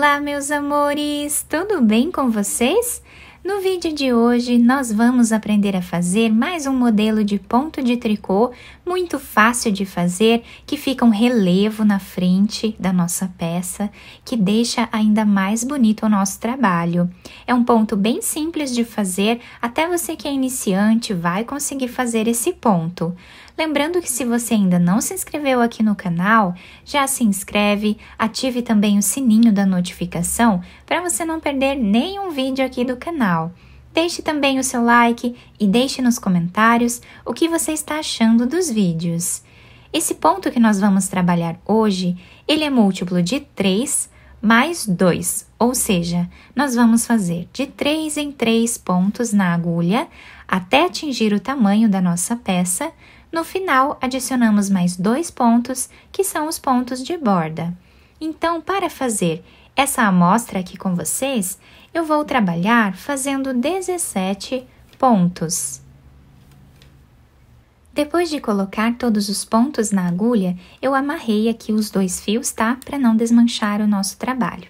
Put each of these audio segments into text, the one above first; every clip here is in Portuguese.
Olá, meus amores! Tudo bem com vocês? No vídeo de hoje, nós vamos aprender a fazer mais um modelo de ponto de tricô muito fácil de fazer, que fica um relevo na frente da nossa peça, que deixa ainda mais bonito o nosso trabalho. É um ponto bem simples de fazer, até você que é iniciante vai conseguir fazer esse ponto. Lembrando que se você ainda não se inscreveu aqui no canal, já se inscreve, ative também o sininho da notificação para você não perder nenhum vídeo aqui do canal. Deixe também o seu like e deixe nos comentários o que você está achando dos vídeos. Esse ponto que nós vamos trabalhar hoje, ele é múltiplo de 3 mais 2, ou seja, nós vamos fazer de 3 em 3 pontos na agulha até atingir o tamanho da nossa peça no final, adicionamos mais dois pontos, que são os pontos de borda. Então, para fazer essa amostra aqui com vocês, eu vou trabalhar fazendo 17 pontos. Depois de colocar todos os pontos na agulha, eu amarrei aqui os dois fios, tá? Para não desmanchar o nosso trabalho.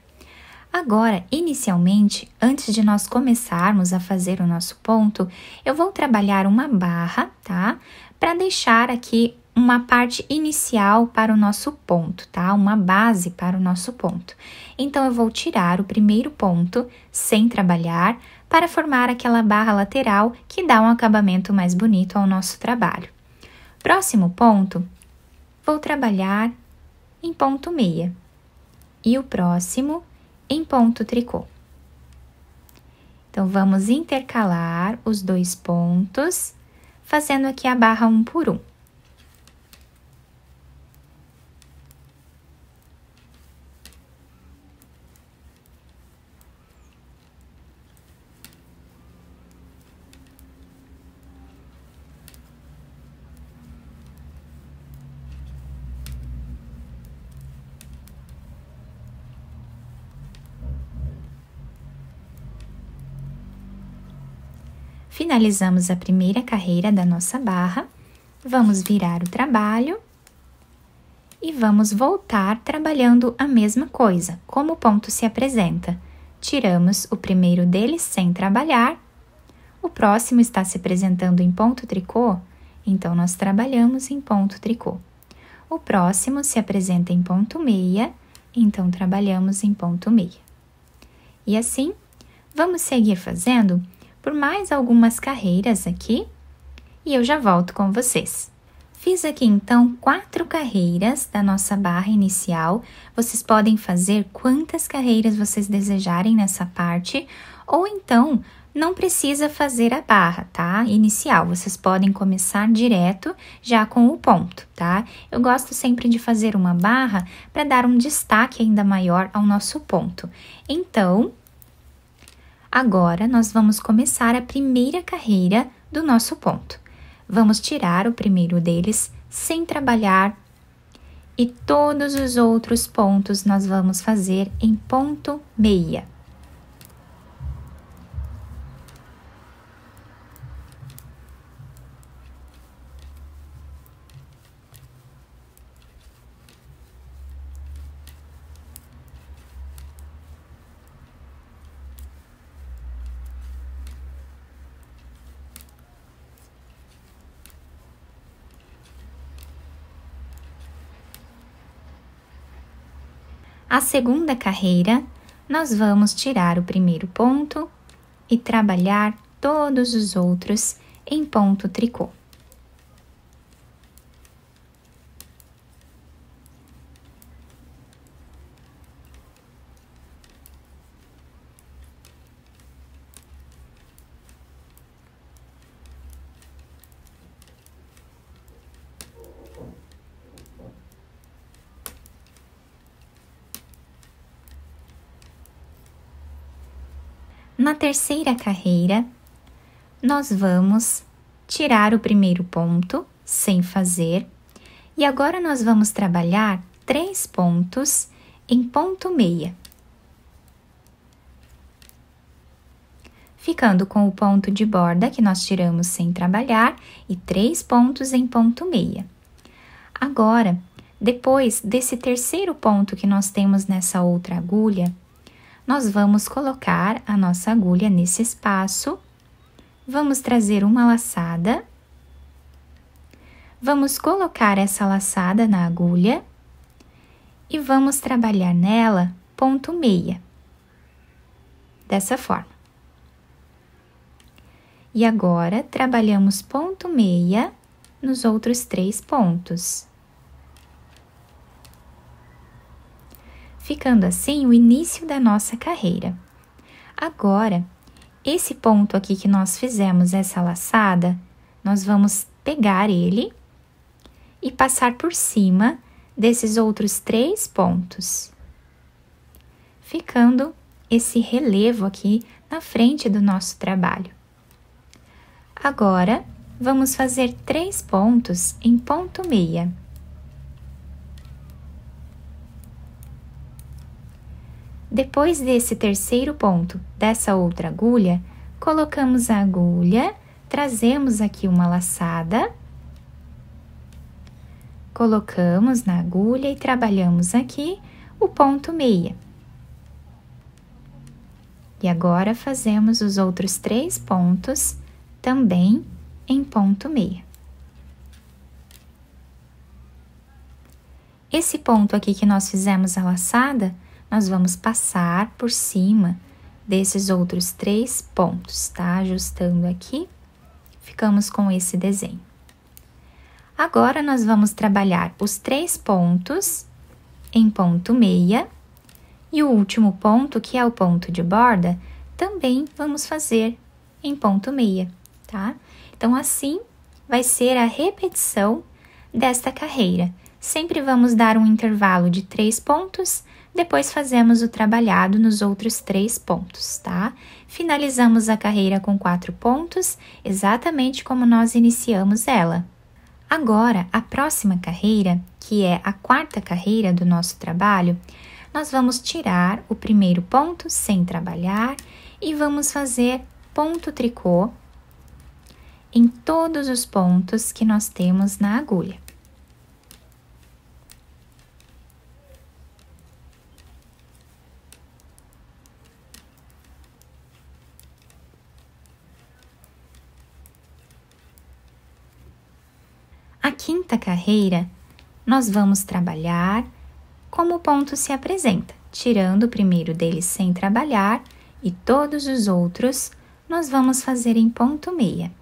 Agora, inicialmente, antes de nós começarmos a fazer o nosso ponto, eu vou trabalhar uma barra, tá? para deixar aqui uma parte inicial para o nosso ponto, tá? Uma base para o nosso ponto. Então, eu vou tirar o primeiro ponto sem trabalhar para formar aquela barra lateral que dá um acabamento mais bonito ao nosso trabalho. Próximo ponto, vou trabalhar em ponto meia e o próximo em ponto tricô. Então, vamos intercalar os dois pontos fazendo aqui a barra um por um. Finalizamos a primeira carreira da nossa barra, vamos virar o trabalho e vamos voltar trabalhando a mesma coisa, como o ponto se apresenta. Tiramos o primeiro deles sem trabalhar, o próximo está se apresentando em ponto tricô, então nós trabalhamos em ponto tricô. O próximo se apresenta em ponto meia, então trabalhamos em ponto meia. E assim, vamos seguir fazendo por mais algumas carreiras aqui e eu já volto com vocês. Fiz aqui então quatro carreiras da nossa barra inicial. Vocês podem fazer quantas carreiras vocês desejarem nessa parte, ou então não precisa fazer a barra, tá? Inicial, vocês podem começar direto já com o ponto, tá? Eu gosto sempre de fazer uma barra para dar um destaque ainda maior ao nosso ponto. Então, Agora nós vamos começar a primeira carreira do nosso ponto. Vamos tirar o primeiro deles sem trabalhar e todos os outros pontos nós vamos fazer em ponto meia. A segunda carreira, nós vamos tirar o primeiro ponto e trabalhar todos os outros em ponto tricô. terceira carreira, nós vamos tirar o primeiro ponto sem fazer e agora nós vamos trabalhar três pontos em ponto meia. Ficando com o ponto de borda que nós tiramos sem trabalhar e três pontos em ponto meia. Agora, depois desse terceiro ponto que nós temos nessa outra agulha, nós vamos colocar a nossa agulha nesse espaço, vamos trazer uma laçada, vamos colocar essa laçada na agulha e vamos trabalhar nela ponto meia, dessa forma. E agora, trabalhamos ponto meia nos outros três pontos. ficando assim o início da nossa carreira. Agora, esse ponto aqui que nós fizemos essa laçada, nós vamos pegar ele e passar por cima desses outros três pontos, ficando esse relevo aqui na frente do nosso trabalho. Agora, vamos fazer três pontos em ponto meia. Depois desse terceiro ponto, dessa outra agulha, colocamos a agulha, trazemos aqui uma laçada, colocamos na agulha e trabalhamos aqui o ponto meia. E agora fazemos os outros três pontos também em ponto meia. Esse ponto aqui que nós fizemos a laçada, nós vamos passar por cima desses outros três pontos, tá? Ajustando aqui, ficamos com esse desenho. Agora, nós vamos trabalhar os três pontos em ponto meia e o último ponto, que é o ponto de borda, também vamos fazer em ponto meia, tá? Então, assim vai ser a repetição desta carreira. Sempre vamos dar um intervalo de três pontos depois fazemos o trabalhado nos outros três pontos, tá? Finalizamos a carreira com quatro pontos, exatamente como nós iniciamos ela. Agora, a próxima carreira, que é a quarta carreira do nosso trabalho, nós vamos tirar o primeiro ponto sem trabalhar e vamos fazer ponto tricô em todos os pontos que nós temos na agulha. carreira, nós vamos trabalhar como o ponto se apresenta, tirando o primeiro dele sem trabalhar e todos os outros nós vamos fazer em ponto meia.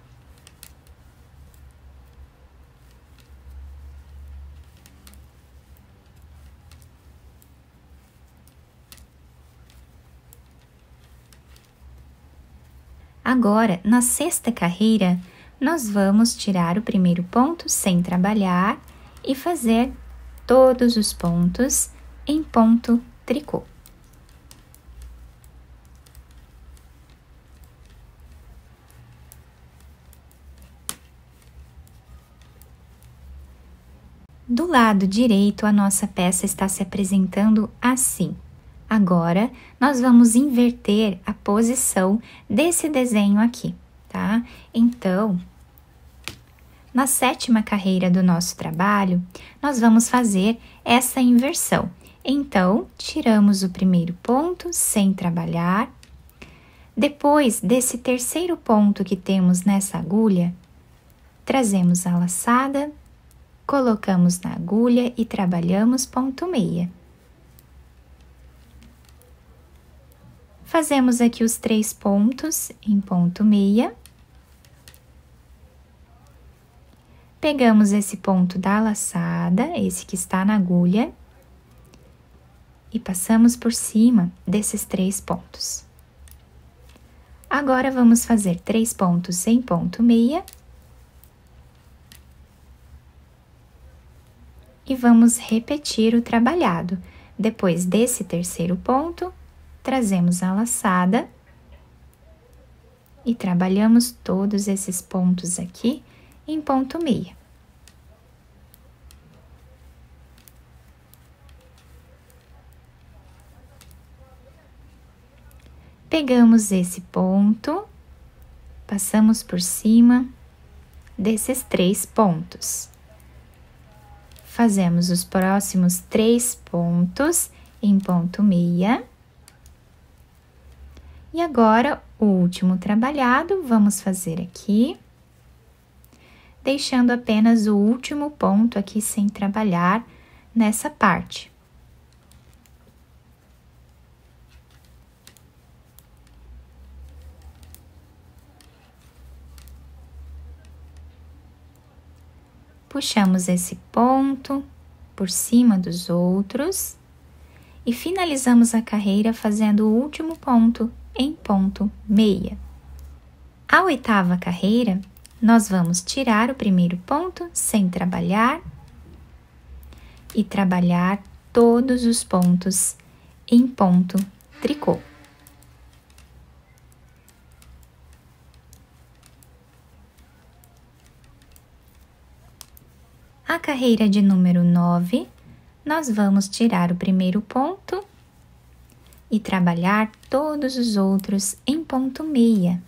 Agora, na sexta carreira, nós vamos tirar o primeiro ponto sem trabalhar e fazer todos os pontos em ponto tricô. Do lado direito, a nossa peça está se apresentando assim. Agora, nós vamos inverter a posição desse desenho aqui tá? Então, na sétima carreira do nosso trabalho, nós vamos fazer essa inversão. Então, tiramos o primeiro ponto sem trabalhar. Depois desse terceiro ponto que temos nessa agulha, trazemos a laçada, colocamos na agulha e trabalhamos ponto meia. Fazemos aqui os três pontos em ponto meia. Pegamos esse ponto da laçada, esse que está na agulha, e passamos por cima desses três pontos. Agora, vamos fazer três pontos sem ponto meia. E vamos repetir o trabalhado. Depois desse terceiro ponto, trazemos a laçada e trabalhamos todos esses pontos aqui em ponto meia. Pegamos esse ponto, passamos por cima desses três pontos. Fazemos os próximos três pontos em ponto meia. E agora, o último trabalhado, vamos fazer aqui deixando apenas o último ponto aqui sem trabalhar nessa parte. Puxamos esse ponto por cima dos outros e finalizamos a carreira fazendo o último ponto em ponto meia. A oitava carreira nós vamos tirar o primeiro ponto sem trabalhar e trabalhar todos os pontos em ponto tricô. A carreira de número 9, nós vamos tirar o primeiro ponto e trabalhar todos os outros em ponto meia.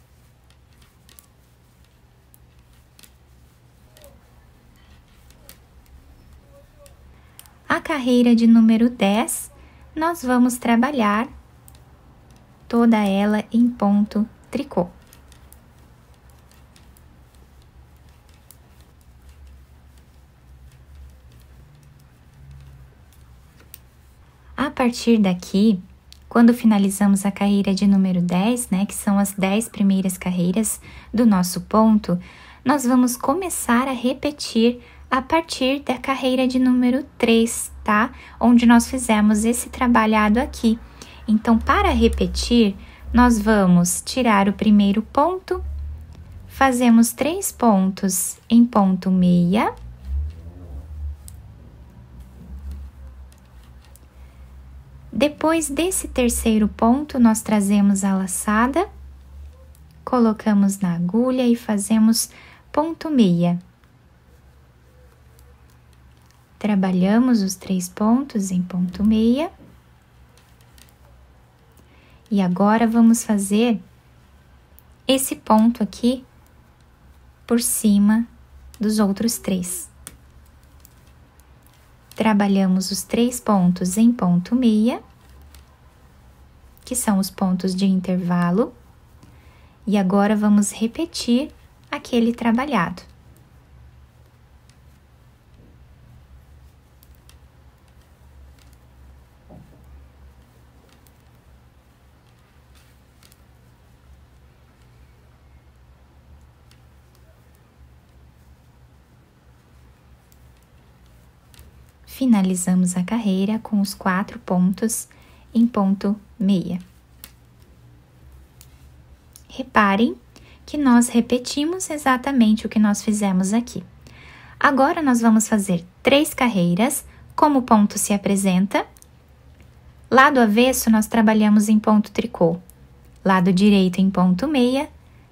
A carreira de número 10, nós vamos trabalhar toda ela em ponto tricô. A partir daqui, quando finalizamos a carreira de número 10, né, que são as 10 primeiras carreiras do nosso ponto, nós vamos começar a repetir a partir da carreira de número 3, tá? Onde nós fizemos esse trabalhado aqui. Então, para repetir, nós vamos tirar o primeiro ponto, fazemos três pontos em ponto meia, Depois desse terceiro ponto, nós trazemos a laçada, colocamos na agulha e fazemos ponto meia. Trabalhamos os três pontos em ponto meia. E agora vamos fazer esse ponto aqui por cima dos outros três. Trabalhamos os três pontos em ponto meia, que são os pontos de intervalo, e agora vamos repetir aquele trabalhado. finalizamos a carreira com os quatro pontos em ponto meia. Reparem que nós repetimos exatamente o que nós fizemos aqui. Agora, nós vamos fazer três carreiras, como o ponto se apresenta. Lado avesso, nós trabalhamos em ponto tricô. Lado direito em ponto meia,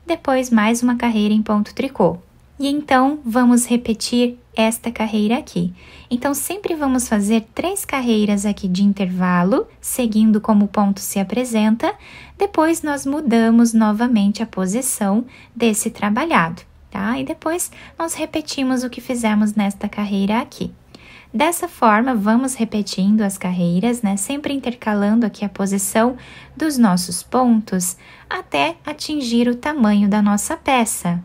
depois mais uma carreira em ponto tricô. E então vamos repetir esta carreira aqui. Então sempre vamos fazer três carreiras aqui de intervalo, seguindo como o ponto se apresenta. Depois nós mudamos novamente a posição desse trabalhado, tá? E depois nós repetimos o que fizemos nesta carreira aqui. Dessa forma, vamos repetindo as carreiras, né? Sempre intercalando aqui a posição dos nossos pontos até atingir o tamanho da nossa peça,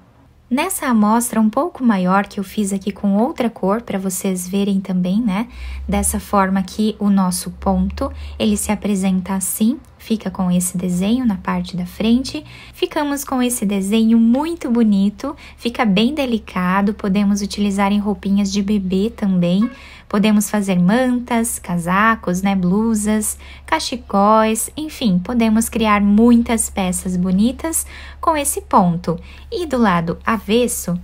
Nessa amostra um pouco maior que eu fiz aqui com outra cor para vocês verem também, né? Dessa forma aqui o nosso ponto, ele se apresenta assim, fica com esse desenho na parte da frente. Ficamos com esse desenho muito bonito, fica bem delicado, podemos utilizar em roupinhas de bebê também, Podemos fazer mantas, casacos, né, blusas, cachecóis, enfim, podemos criar muitas peças bonitas com esse ponto. E do lado avesso,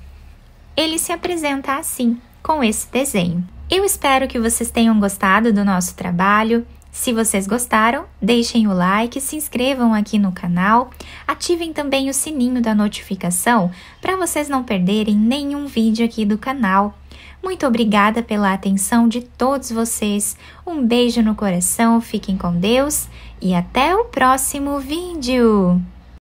ele se apresenta assim, com esse desenho. Eu espero que vocês tenham gostado do nosso trabalho. Se vocês gostaram, deixem o like, se inscrevam aqui no canal, ativem também o sininho da notificação para vocês não perderem nenhum vídeo aqui do canal. Muito obrigada pela atenção de todos vocês. Um beijo no coração, fiquem com Deus e até o próximo vídeo!